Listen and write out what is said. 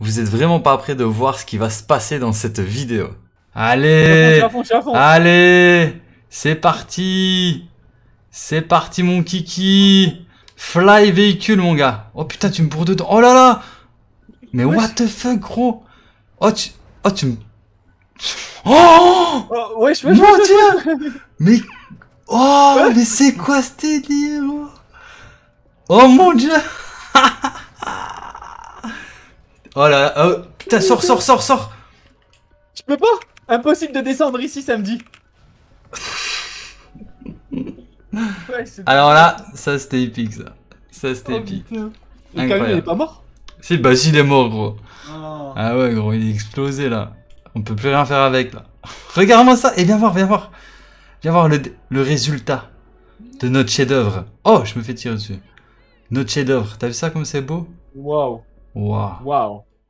Vous êtes vraiment pas prêt de voir ce qui va se passer dans cette vidéo. Allez Allez C'est parti C'est parti mon kiki Fly véhicule mon gars Oh putain tu me bourres dedans Oh là là Mais what the fuck gros Oh tu... Oh tu me... Oh, Mon dieu Mais... Oh, mais c'est quoi ce délire Oh mon dieu Oh là, oh, ah, putain, sors, sors, sors, sors Je peux pas Impossible de descendre ici samedi. Alors là, ça c'était épique ça. Ça c'était oh, épique. Le camion il est pas mort Si, bah si, il est mort gros. Ah. ah ouais gros, il est explosé là. On peut plus rien faire avec là. Regarde-moi ça et eh, viens voir, viens voir. Viens voir le, résultat de notre chef-d'œuvre. Oh, je me fais tirer dessus. Notre chef-d'œuvre. T'as vu ça comme c'est beau Waouh. Waouh. Waouh.